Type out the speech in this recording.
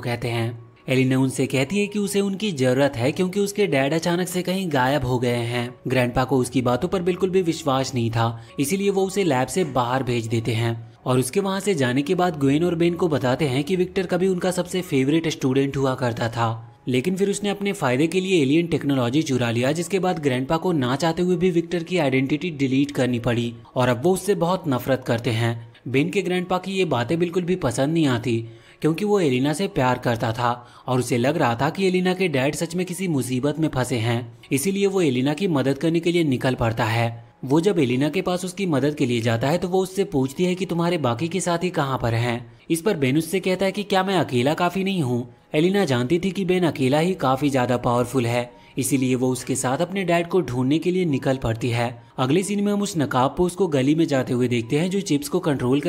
वो कहते हैं एलिना उनसे कहती है कि उसे उनकी जरूरत है क्योंकि उसके डैड अचानक से कहीं गायब हो गए हैं ग्रैंडपा को उसकी बातों पर बिल्कुल भी विश्वास नहीं था इसीलिए वो उसे लैब से बाहर भेज देते हैं और उसके वहां से जाने के बाद ग्वेन और बेन को बताते हैं कि विक्टर कभी उनका सबसे फेवरेट स्टूडेंट हुआ करता था लेकिन फिर उसने अपने फायदे के लिए एलियन टेक्नोलॉजी चुरा लिया जिसके बाद ग्रैंडपा को ना चाहते हुए भी विक्टर की आइडेंटिटी डिलीट करनी पड़ी और अब वो उससे बहुत नफरत करते हैं बेन के ग्रैंडपा की ये बातें बिल्कुल भी पसंद नहीं आती क्योंकि वो एलिना से प्यार करता था और उसे लग रहा था कि एलिना के डैड सच में किसी मुसीबत में फंसे हैं इसीलिए वो एलिना की मदद करने के लिए निकल पड़ता है वो जब एलिना के पास उसकी मदद के लिए जाता है तो वो उससे पूछती है कि तुम्हारे बाकी के साथी कहाँ पर हैं इस पर बेन उससे कहता है कि क्या मैं अकेला काफी नहीं हूँ एलिना जानती थी कि बेन अकेला ही काफी ज्यादा पावरफुल है इसीलिए वो उसके साथ अपने डैड को ढूंढने के लिए निकल पड़ती है अगले सीन में हम उस नकाब को उसको गली में जाते हुए देखते हैं जो चिप्स को कंट्रोल कर